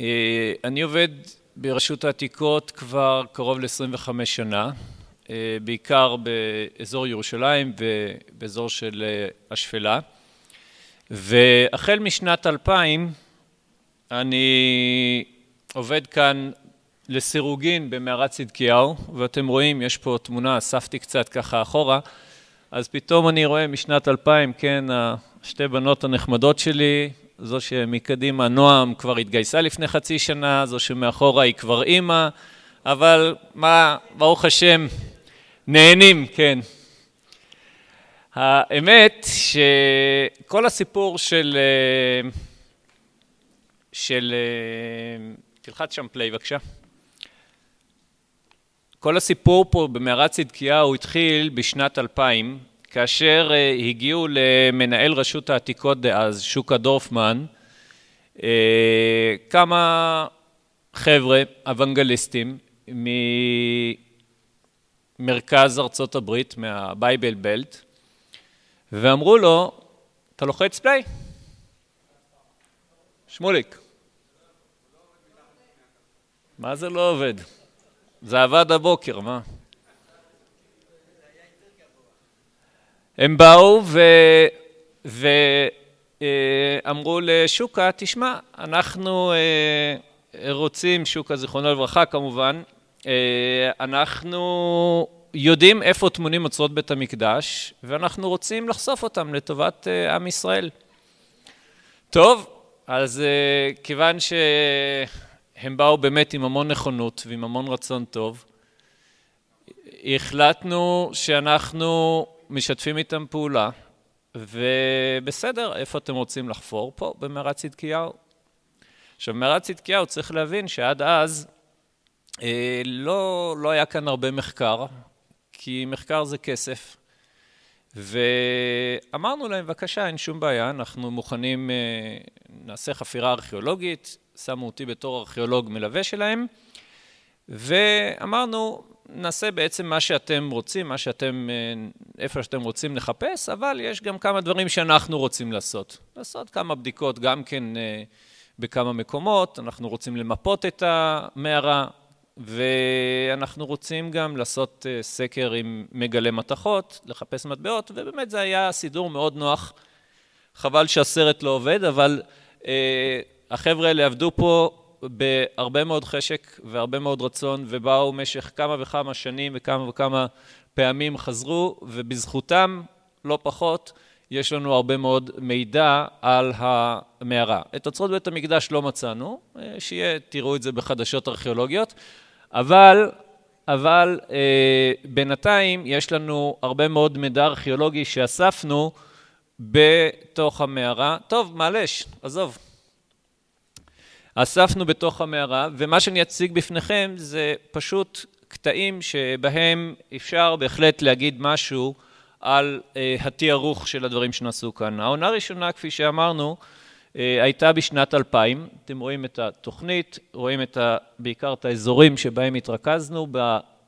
אה, אני עובד ברשות העתיקות כבר קרוב ל-25 שנה, אה, בעיקר באזור ירושלים ובאזור של אה, השפלה, והחל משנת 2000 אני עובד כאן לסירוגין במערת צדקיהו, ואתם רואים, יש פה תמונה, אספתי קצת ככה אחורה, אז פתאום אני רואה משנת 2000, כן, שתי בנות הנחמדות שלי, זו שמקדימה נועם כבר התגייסה לפני חצי שנה, זו שמאחורה היא כבר אימא, אבל מה, ברוך השם, נהנים, כן. האמת שכל הסיפור של, אה, של, אה, תלחץ שם פליי בבקשה. כל הסיפור פה במערת צדקיהו התחיל בשנת 2000, כאשר אה, הגיעו למנהל רשות העתיקות דאז, שוקה דורפמן, אה, כמה חבר'ה אוונגליסטים ממרכז ארצות הברית, מהבייבל בלט, ואמרו לו, אתה לוחץ פליי? שמוליק. מה זה לא עובד? זה עבד הבוקר, מה? הם באו ואמרו ו... אה, לשוקה, תשמע, אנחנו אה, רוצים, שוקה זיכרונו לברכה כמובן, אה, אנחנו יודעים איפה טמונים אוצרות בית המקדש, ואנחנו רוצים לחשוף אותם לטובת עם ישראל. טוב, אז כיוון שהם באו באמת עם המון נכונות ועם המון רצון טוב, החלטנו שאנחנו משתפים איתם פעולה, ובסדר, איפה אתם רוצים לחפור? פה, במערת צדקיהו. עכשיו, מערת צדקיהו, צריך להבין שעד אז אה, לא, לא היה כאן הרבה מחקר, כי מחקר זה כסף. ואמרנו להם, בבקשה, אין שום בעיה, אנחנו מוכנים, אה, נעשה חפירה ארכיאולוגית, שמו אותי בתור ארכיאולוג מלווה שלהם, ואמרנו, נעשה בעצם מה שאתם רוצים, מה שאתם, אה, איפה שאתם רוצים לחפש, אבל יש גם כמה דברים שאנחנו רוצים לעשות. לעשות כמה בדיקות גם כן אה, בכמה מקומות, אנחנו רוצים למפות את המערה, ואנחנו רוצים גם לעשות אה, סקר עם מגלי מתכות, לחפש מטבעות, ובאמת זה היה סידור מאוד נוח. חבל שהסרט לא עובד, אבל אה, החבר'ה האלה עבדו פה בהרבה מאוד חשק והרבה מאוד רצון, ובאו במשך כמה וכמה שנים וכמה וכמה פעמים חזרו, ובזכותם, לא פחות, יש לנו הרבה מאוד מידע על המערה. את אוצרות בית המקדש לא מצאנו, אה, שיהיה, תראו את זה בחדשות ארכיאולוגיות, אבל, אבל אה, בינתיים יש לנו הרבה מאוד מידע ארכיאולוגי שאספנו בתוך המערה. טוב, מעלש, עזוב, אספנו בתוך המערה, ומה שאני אציג בפניכם זה פשוט קטעים שבהם אפשר בהחלט להגיד משהו על אה, התיארוך של הדברים שנעשו כאן. העונה הראשונה, כפי שאמרנו, אה, הייתה בשנת 2000. אתם רואים את התוכנית, רואים את ה, בעיקר את האזורים שבהם התרכזנו,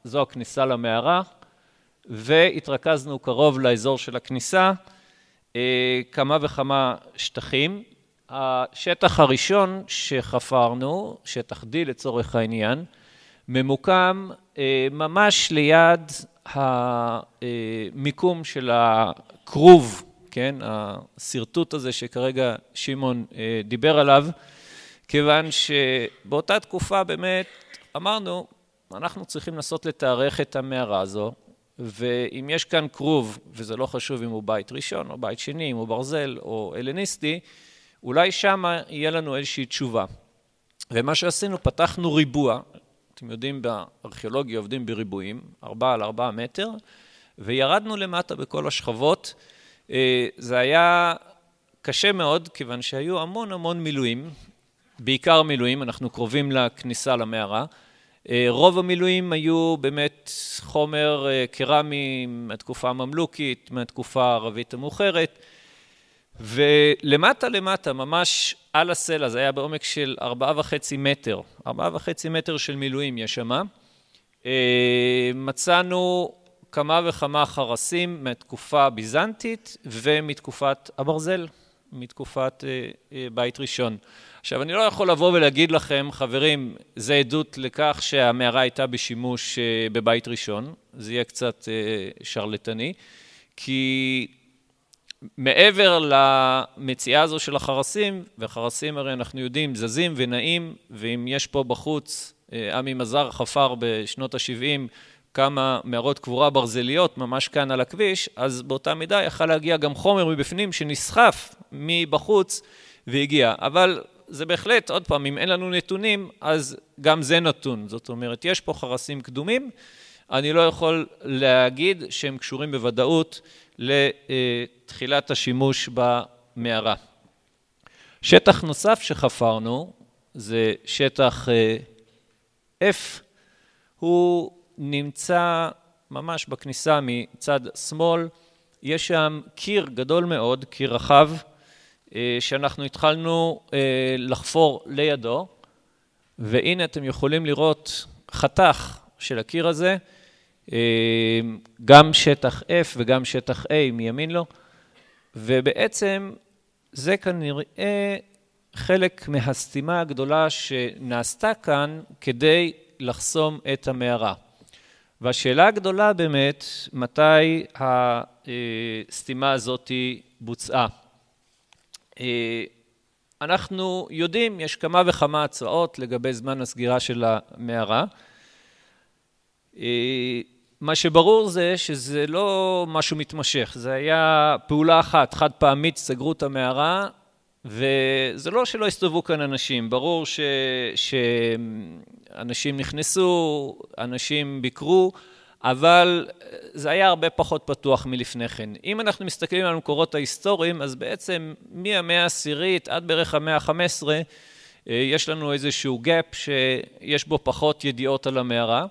זו הכניסה למערה, והתרכזנו קרוב לאזור של הכניסה, אה, כמה וכמה שטחים. השטח הראשון שחפרנו, שטח D לצורך העניין, ממוקם אה, ממש ליד המיקום של הכרוב, כן, השרטוט הזה שכרגע שמעון אה, דיבר עליו, כיוון שבאותה תקופה באמת אמרנו, אנחנו צריכים לנסות לתארך את המערה הזו, ואם יש כאן כרוב, וזה לא חשוב אם הוא בית ראשון או בית שני, אם הוא ברזל או הלניסטי, אולי שם יהיה לנו איזושהי תשובה. ומה שעשינו, פתחנו ריבוע, אתם יודעים, בארכיאולוגיה עובדים בריבועים, 4 על 4 מטר, וירדנו למטה בכל השכבות. אה, זה היה קשה מאוד, כיוון שהיו המון המון מילואים, בעיקר מילואים, אנחנו קרובים לכניסה למערה. אה, רוב המילואים היו באמת חומר אה, קרמי מהתקופה הממלוכית, מהתקופה הערבית המאוחרת. ולמטה למטה, ממש על הסלע, זה היה בעומק של ארבעה וחצי מטר, ארבעה וחצי מטר של מילואים יש שם, אה, מצאנו כמה וכמה חרסים מהתקופה הביזנטית ומתקופת הברזל, מתקופת אה, אה, בית ראשון. עכשיו, אני לא יכול לבוא ולהגיד לכם, חברים, זה עדות לכך שהמערה הייתה בשימוש בבית ראשון, זה יהיה קצת שרלטני, כי מעבר למציאה הזו של החרסים, והחרסים הרי אנחנו יודעים, זזים ונעים, ואם יש פה בחוץ, אה, עמי מזר חפר בשנות ה-70 כמה מערות קבורה ברזליות ממש כאן על הכביש, אז באותה מידה יכל להגיע גם חומר מבפנים שנסחף מבחוץ והגיע. אבל זה בהחלט, עוד פעם, אם אין לנו נתונים, אז גם זה נתון. זאת אומרת, יש פה חרסים קדומים, אני לא יכול להגיד שהם קשורים בוודאות לתחילת השימוש במערה. שטח נוסף שחפרנו זה שטח אה, F, הוא נמצא ממש בכניסה מצד שמאל, יש שם קיר גדול מאוד, קיר רחב, אה, שאנחנו התחלנו אה, לחפור לידו, והנה אתם יכולים לראות חתך של הקיר הזה, אמ, גם שטח F וגם שטח A מימין לו, ובעצם זה כנראה חלק מהסתימה הגדולה שנעשתה כאן כדי לחסום את המערה. והשאלה הגדולה באמת, מתי הסתימה הזאת בוצעה. אמ, אנחנו יודעים, יש כמה וכמה הצעות לגבי זמן הסגירה של המערה. אמ, מה שברור זה שזה לא משהו מתמשך, זה היה פעולה אחת, חד פעמית, סגרו את המערה, וזה לא שלא הסתובבו כאן אנשים, ברור ש, שאנשים נכנסו, אנשים ביקרו, אבל זה היה הרבה פחות פתוח מלפני כן. אם אנחנו מסתכלים על המקורות ההיסטוריים, אז בעצם מהמאה העשירית עד בערך המאה ה-15, אה, יש לנו איזשהו gap שיש בו פחות ידיעות על המערה.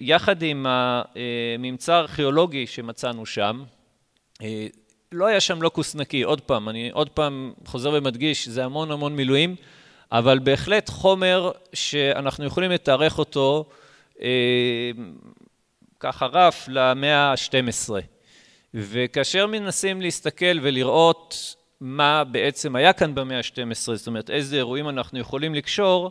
ויחד עם הממצא הארכיאולוגי שמצאנו שם, אה, לא היה שם לוקוס נקי, עוד פעם, אני עוד פעם חוזר ומדגיש, זה המון המון מילואים, אבל בהחלט חומר שאנחנו יכולים לתארך אותו אה, ככה רף למאה ה-12. וכאשר מנסים להסתכל ולראות מה בעצם היה כאן במאה ה-12, זאת אומרת איזה אירועים אנחנו יכולים לקשור,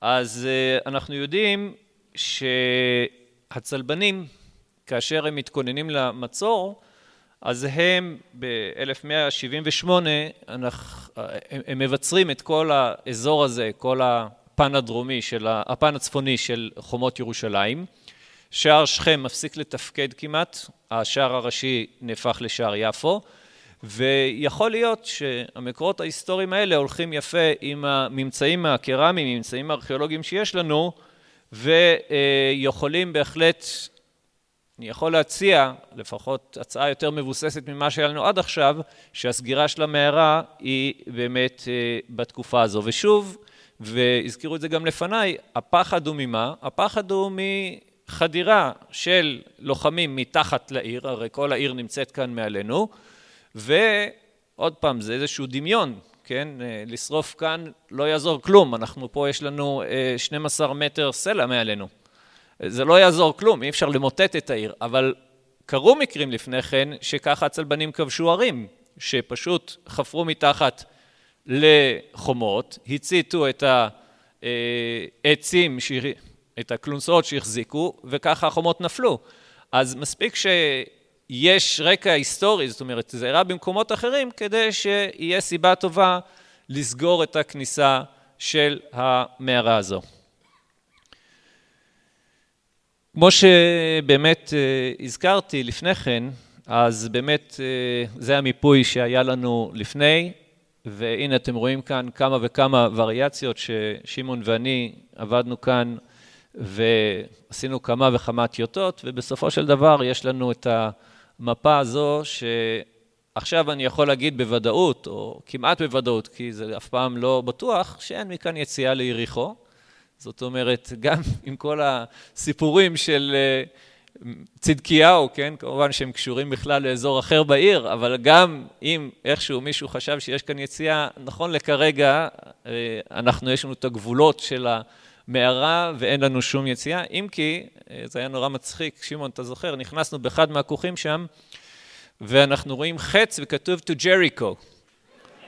אז אה, אנחנו יודעים שהצלבנים, כאשר הם מתכוננים למצור, אז הם ב-1178, הם מבצרים את כל האזור הזה, כל הפן הדרומי של, הפן הצפוני של חומות ירושלים. שער שכם מפסיק לתפקד כמעט, השער הראשי נהפך לשער יפו, ויכול להיות שהמקורות ההיסטוריים האלה הולכים יפה עם הממצאים הקרמיים, ממצאים הארכיאולוגיים שיש לנו, ויכולים בהחלט, אני יכול להציע, לפחות הצעה יותר מבוססת ממה שהיה לנו עד עכשיו, שהסגירה של המערה היא באמת אה, בתקופה הזו. ושוב, והזכירו את זה גם לפניי, הפחד הוא ממה? הפחד הוא מחדירה של לוחמים מתחת לעיר, הרי כל העיר נמצאת כאן מעלינו, ועוד פעם, זה איזשהו דמיון, כן? אה, לשרוף כאן לא יעזור כלום, אנחנו פה יש לנו 12 אה, מטר סלע מעלינו. אה, זה לא יעזור כלום, אי אפשר למוטט את העיר, אבל קרו מקרים לפני כן שככה הצלבנים כבשו ערים, שפשוט חפרו מתחת לחומות, הציתו את העצים, את הכלונסאות שהחזיקו, וככה החומות נפלו. אז מספיק ש... יש רקע היסטורי, זאת אומרת, זה אירע במקומות אחרים, כדי שיהיה סיבה טובה לסגור את הכניסה של המערה הזו. כמו שבאמת אה, הזכרתי לפני כן, אז באמת אה, זה המיפוי שהיה לנו לפני, והנה אתם רואים כאן כמה וכמה וריאציות ששמעון ואני עבדנו כאן ועשינו כמה וכמה טיוטות, ובסופו של דבר יש לנו את ה... המפה הזו, שעכשיו אני יכול להגיד בוודאות, או כמעט בוודאות, כי זה אף פעם לא בטוח, שאין מכאן יציאה ליריחו. זאת אומרת, גם עם כל הסיפורים של אה, צדקיהו, כן? כמובן שהם קשורים בכלל לאזור אחר בעיר, אבל גם אם איכשהו מישהו חשב שיש כאן יציאה, נכון לכרגע, אה, אנחנו, יש לנו את הגבולות של ה... מערה ואין לנו שום יציאה, אם כי, אה, זה היה נורא מצחיק, שמעון, אתה זוכר, נכנסנו באחד מהכוכים שם, ואנחנו רואים חץ וכתוב to Jericho.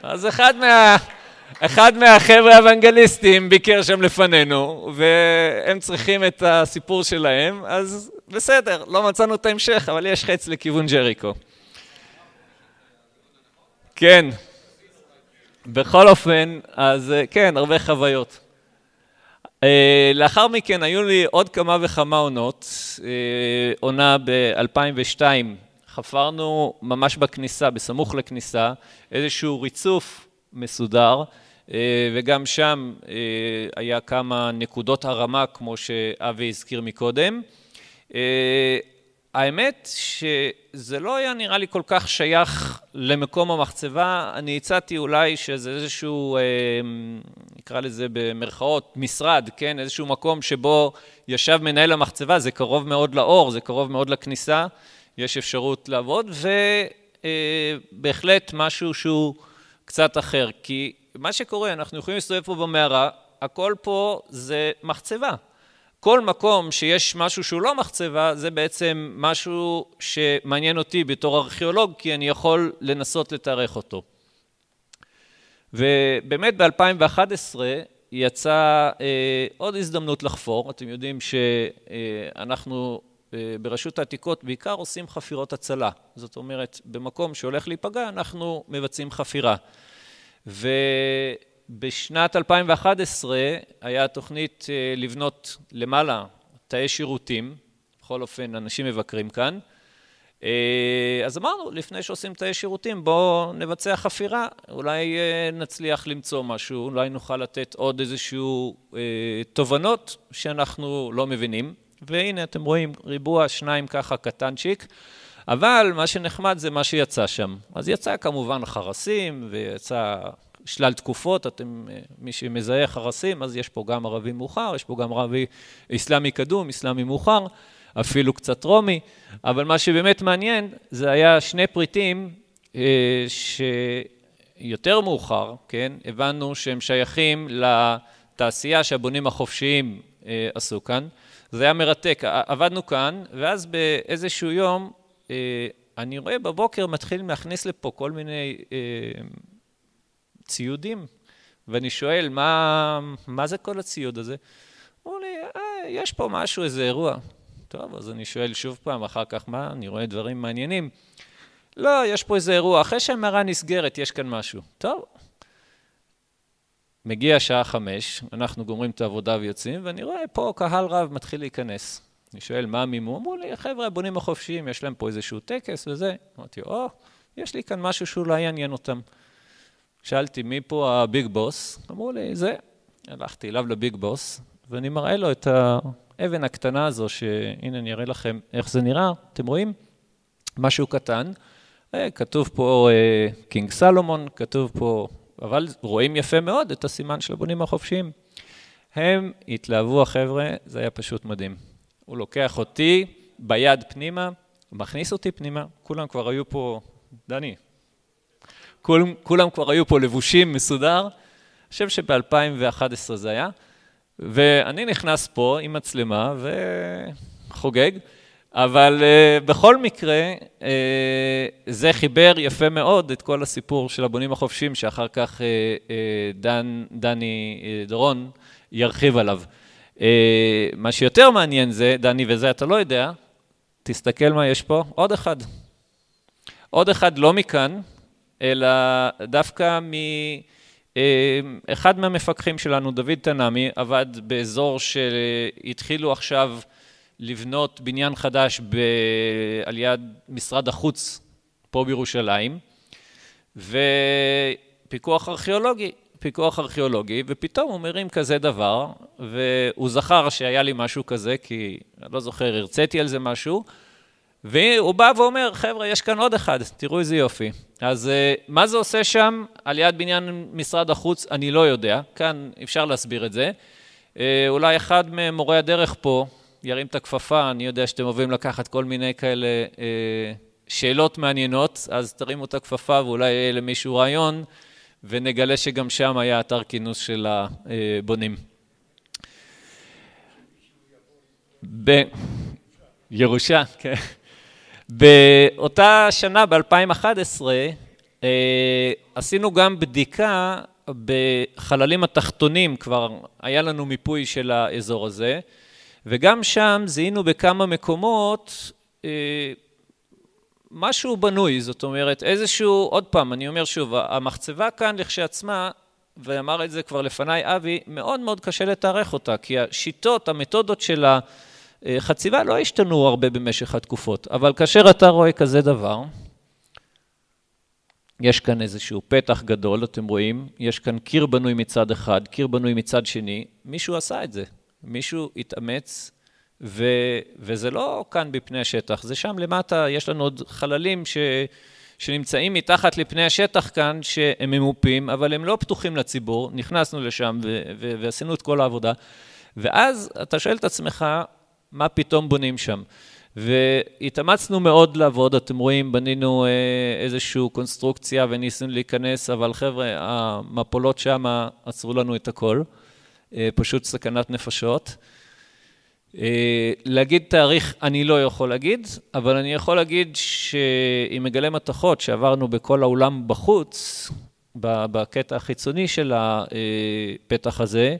אז אחד מה... אחד מהחבר'ה האוונגליסטים ביקר שם לפנינו, והם צריכים את הסיפור שלהם, אז בסדר, לא מצאנו את ההמשך, אבל יש חץ לכיוון ג'ריקו. כן. בכל אופן, אז אה, כן, הרבה חוויות. אה, לאחר מכן היו לי עוד כמה וכמה עונות. אה, עונה ב-2002, חפרנו ממש בכניסה, בסמוך לכניסה, איזשהו ריצוף מסודר, אה, וגם שם היה כמה נקודות הרמה, כמו שאבי הזכיר מקודם. האמת ש... זה לא היה נראה לי כל כך שייך למקום המחצבה. אני הצעתי אולי שזה איזשהו, אה, נקרא לזה במרכאות, משרד, כן? איזשהו מקום שבו ישב מנהל המחצבה, זה קרוב מאוד לאור, זה קרוב מאוד לכניסה, יש אפשרות לעבוד, ובהחלט אה, משהו שהוא קצת אחר. כי מה שקורה, אנחנו יכולים להסתובב פה במערה, הכל פה זה מחצבה. כל מקום שיש משהו שהוא לא מחצבה, זה בעצם משהו שמעניין אותי בתור ארכיאולוג, כי אני יכול לנסות לתארך אותו. ובאמת ב-2011 יצאה אה, עוד הזדמנות לחפור. אתם יודעים שאנחנו אה, ברשות העתיקות בעיקר עושים חפירות הצלה. זאת אומרת, במקום שהולך להיפגע אנחנו מבצעים חפירה. ו... בשנת 2011 היה תוכנית אה, לבנות למעלה תאי שירותים, בכל אופן אנשים מבקרים כאן. אה, אז אמרנו, לפני שעושים תאי שירותים, בואו נבצע חפירה, אולי אה, נצליח למצוא משהו, אולי נוכל לתת עוד איזשהו אה, תובנות שאנחנו לא מבינים. והנה, אתם רואים, ריבוע, שניים ככה, קטנצ'יק. אבל מה שנחמד זה מה שיצא שם. אז יצא כמובן חרסים, ויצא שלל תקופות, אתם, אה, מי שמזהה חרסים, אז יש פה גם ערבי מאוחר, יש פה גם ערבי אסלאמי קדום, אסלאמי מאוחר, אפילו קצת רומי, אבל מה שבאמת מעניין, זה היה שני פריטים אה, שיותר מאוחר, כן, הבנו שהם שייכים לתעשייה שהבונים החופשיים אה, עשו כאן. זה היה מרתק, עבדנו כאן, ואז באיזשהו יום, אני רואה בבוקר מתחיל להכניס לפה כל מיני... ציודים. ואני שואל, מה, מה זה כל הציוד הזה? אמרו לי, אה, יש פה משהו, איזה אירוע. טוב, אז אני שואל שוב פעם, אחר כך מה? אני רואה דברים מעניינים. לא, יש פה איזה אירוע. אחרי שהמראה נסגרת, יש כאן משהו. טוב. מגיע שעה חמש, אנחנו גומרים את העבודה ויוצאים, ואני רואה פה קהל רב מתחיל להיכנס. אני שואל, מה המימון? אמרו לי, חבר'ה, הבונים החופשיים, יש להם פה איזשהו טקס וזה. אמרתי, או, oh, יש לי כאן משהו שאולי יעניין אותם. שאלתי, מי פה הביג בוס? אמרו לי, זה. הלכתי אליו לביג בוס, ואני מראה לו את האבן הקטנה הזו, שהנה אני אראה לכם איך זה נראה. אתם רואים? משהו קטן. אה, כתוב פה קינג אה, סלומון, כתוב פה, אבל רואים יפה מאוד את הסימן של הבונים החופשיים. הם התלהבו, החבר'ה, זה היה פשוט מדהים. הוא לוקח אותי ביד פנימה, מכניס אותי פנימה, כולם כבר היו פה, דני, כולם, כולם כבר היו פה לבושים, מסודר. אני חושב שב-2011 זה היה. ואני נכנס פה עם מצלמה וחוגג, אבל uh, בכל מקרה, uh, זה חיבר יפה מאוד את כל הסיפור של הבונים החופשיים, שאחר כך uh, uh, דן, דני uh, דורון ירחיב עליו. Uh, מה שיותר מעניין זה, דני, וזה אתה לא יודע, תסתכל מה יש פה, עוד אחד. עוד אחד לא מכאן, אלא דווקא מ... אה, אחד מהמפקחים שלנו, דוד תנעמי, עבד באזור שהתחילו עכשיו לבנות בניין חדש ב... על יד משרד החוץ פה בירושלים, ופיקוח ארכיאולוגי, פיקוח ארכיאולוגי, ופתאום הוא מרים כזה דבר, והוא זכר שהיה לי משהו כזה, כי אני לא זוכר, הרציתי על זה משהו, והוא בא ואומר, חבר'ה, יש כאן עוד אחד, תראו איזה יופי. אז אה, מה זה עושה שם, על יד בניין משרד החוץ, אני לא יודע, כאן אפשר להסביר את זה. אה, אולי אחד ממורי הדרך פה ירים את הכפפה, אני יודע שאתם אוהבים לקחת כל מיני כאלה אה, שאלות מעניינות, אז תרימו את הכפפה ואולי יהיה למישהו רעיון, ונגלה שגם שם היה אתר כינוס של הבונים. ב... ירושה, כן. באותה שנה, ב-2011, אה, עשינו גם בדיקה בחללים התחתונים, כבר היה לנו מיפוי של האזור הזה, וגם שם זיהינו בכמה מקומות אה, משהו בנוי, זאת אומרת, איזשהו, עוד פעם, אני אומר שוב, המחצבה כאן לכשעצמה, ואמר את זה כבר לפניי אבי, מאוד מאוד קשה לתארך אותה, כי השיטות, המתודות שלה, אה, חציבה לא השתנו הרבה במשך התקופות, אבל כאשר אתה רואה כזה דבר, יש כאן איזשהו פתח גדול, אתם רואים, יש כאן קיר בנוי מצד אחד, קיר בנוי מצד שני, מישהו עשה את זה, מישהו התאמץ, ו, וזה לא כאן בפני השטח, זה שם למטה, יש לנו עוד חללים ש, שנמצאים מתחת לפני השטח כאן, שהם ממופים, אבל הם לא פתוחים לציבור, נכנסנו לשם ו, ו, ועשינו את כל העבודה, ואז אתה שואל את עצמך, מה פתאום בונים שם. והתאמצנו מאוד לעבוד, אתם רואים, בנינו אה, איזושהי קונסטרוקציה וניסינו להיכנס, אבל חבר'ה, המפולות שם עצרו לנו את הכל, אה, פשוט סכנת נפשות. אה, להגיד תאריך אני לא יכול להגיד, אבל אני יכול להגיד שעם מגלה מתכות שעברנו בכל האולם בחוץ, בקטע החיצוני של הפתח הזה,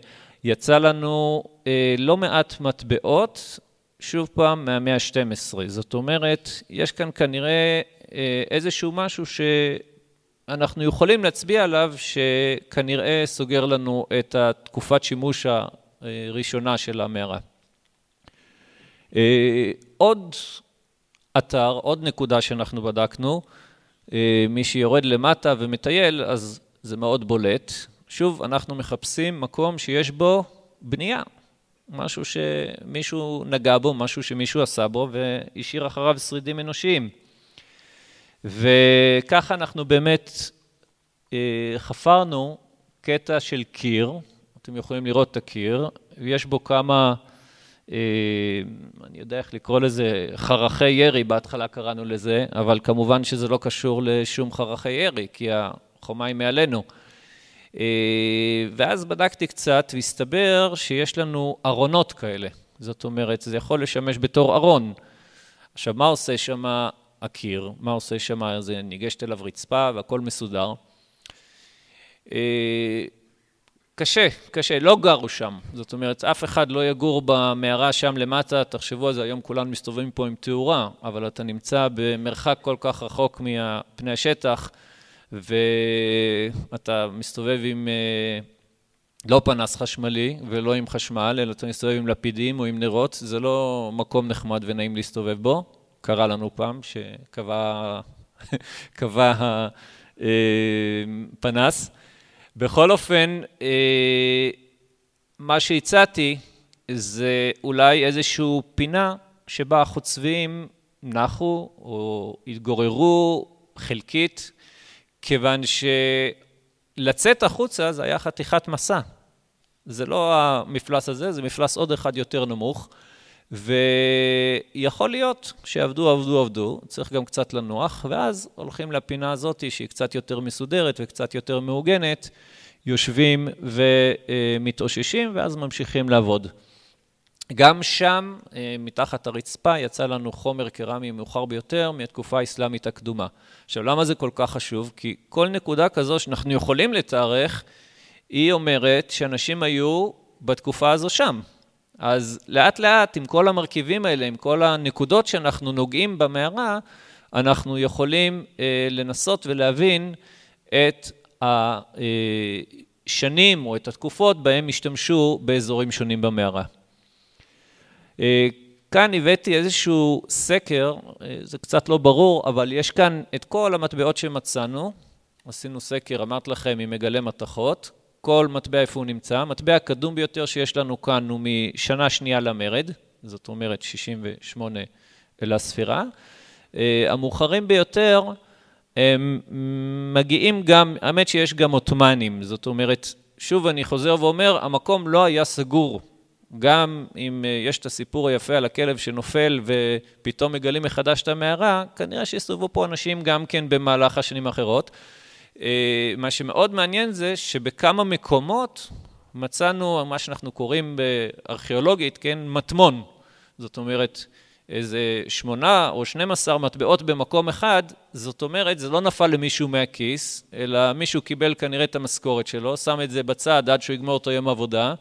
יצא לנו אה, לא מעט מטבעות, שוב פעם, מהמאה ה-12. זאת אומרת, יש כאן כנראה אה, איזשהו משהו שאנחנו יכולים להצביע עליו, שכנראה סוגר לנו את התקופת שימוש הראשונה של המערה. אה, עוד אתר, עוד נקודה שאנחנו בדקנו, אה, מי שיורד למטה ומטייל, אז זה מאוד בולט. שוב, אנחנו מחפשים מקום שיש בו בנייה, משהו שמישהו נגע בו, משהו שמישהו עשה בו והשאיר אחריו שרידים אנושיים. וככה אנחנו באמת אה, חפרנו קטע של קיר, אתם יכולים לראות את הקיר, ויש בו כמה, אה, אני יודע איך לקרוא לזה, חרכי ירי, בהתחלה קראנו לזה, אבל כמובן שזה לא קשור לשום חרכי ירי, כי החומה היא מעלינו. אה, ואז בדקתי קצת, והסתבר שיש לנו ארונות כאלה. זאת אומרת, זה יכול לשמש בתור ארון. עכשיו, מה עושה שם הקיר? מה עושה שם? אז ניגשת אליו רצפה והכל מסודר. אה, קשה, קשה, לא גרו שם. זאת אומרת, אף אחד לא יגור במערה שם למטה, תחשבו על זה, היום כולנו מסתובבים פה עם תאורה, אבל אתה נמצא במרחק כל כך רחוק מפני השטח. ואתה מסתובב עם אה, לא פנס חשמלי ולא עם חשמל, אלא אתה מסתובב עם לפידים או עם נרות, זה לא מקום נחמד ונעים להסתובב בו. קרה לנו פעם שקבע הפנס. אה, בכל אופן, אה, מה שהצעתי זה אולי איזושהי פינה שבה החוצבים נחו או התגוררו חלקית כיוון שלצאת החוצה זה היה חתיכת מסע. זה לא המפלס הזה, זה מפלס עוד אחד יותר נמוך. ויכול להיות שעבדו, עבדו, עבדו, צריך גם קצת לנוח, ואז הולכים לפינה הזאת שהיא קצת יותר מסודרת וקצת יותר מעוגנת, יושבים ומתאוששים, ואז ממשיכים לעבוד. גם שם, אה, מתחת הרצפה, יצא לנו חומר קרמי מאוחר ביותר מהתקופה האסלאמית הקדומה. עכשיו, למה זה כל כך חשוב? כי כל נקודה כזו שאנחנו יכולים לתארך, היא אומרת שאנשים היו בתקופה הזו שם. אז לאט לאט, עם כל המרכיבים האלה, עם כל הנקודות שאנחנו נוגעים במערה, אנחנו יכולים אה, לנסות ולהבין את השנים אה, או את התקופות בהם השתמשו באזורים שונים במערה. אה, כאן הבאתי איזשהו סקר, אה, זה קצת לא ברור, אבל יש כאן את כל המטבעות שמצאנו. עשינו סקר, אמרת לכם, עם מגלה מתכות. כל מטבע איפה הוא נמצא. המטבע הקדום ביותר שיש לנו כאן הוא משנה שנייה למרד, זאת אומרת 68 לספירה. אה, המאוחרים ביותר, הם מגיעים גם, האמת שיש גם עות'מאנים, זאת אומרת, שוב אני חוזר ואומר, המקום לא היה סגור גם אם אה, יש את הסיפור היפה על הכלב שנופל ופתאום מגלים מחדש את המערה, כנראה שהסתובבו פה אנשים גם כן במהלך השנים האחרות. אה, מה שמאוד מעניין זה שבכמה מקומות מצאנו מה שאנחנו קוראים בארכיאולוגית, כן, מטמון. זאת אומרת, איזה שמונה או 12 מטבעות במקום אחד, זאת אומרת, זה לא נפל למישהו מהכיס, אלא מישהו קיבל כנראה את המשכורת שלו, שם את זה בצד עד שהוא יגמור אותו יום עבודה.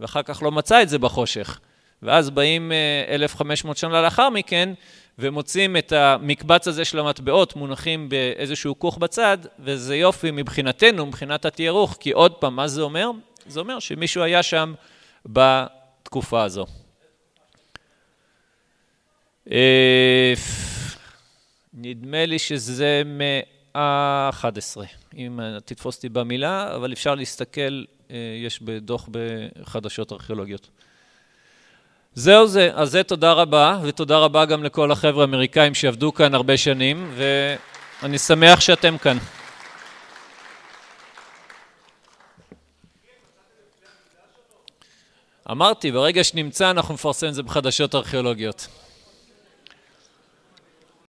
ואחר כך לא מצא את זה בחושך. ואז באים 1,500 אה, שנה לאחר מכן, ומוצאים את המקבץ הזה של המטבעות מונחים באיזשהו כוך בצד, וזה יופי מבחינתנו, מבחינת התיארוך, כי עוד פעם, מה זה אומר? זה אומר שמישהו היה שם בתקופה הזו. אה, נדמה לי שזה מאה ה-11, אם תתפוס אותי במילה, אבל אפשר להסתכל אה, יש בדוח בחדשות ארכיאולוגיות. זהו זה, אז זה תודה רבה, ותודה רבה גם לכל החבר'ה האמריקאים שעבדו כאן הרבה שנים, ואני שמח שאתם כאן. אמרתי, ברגע שנמצא אנחנו נפרסם את זה בחדשות ארכיאולוגיות.